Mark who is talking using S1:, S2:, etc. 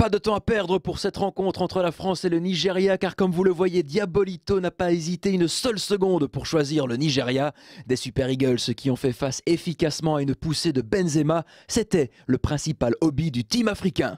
S1: Pas de temps à perdre pour cette rencontre entre la France et le Nigeria, car comme vous le voyez, Diabolito n'a pas hésité une seule seconde pour choisir le Nigeria. Des Super Eagles qui ont fait face efficacement à une poussée de Benzema, c'était le principal hobby du team africain.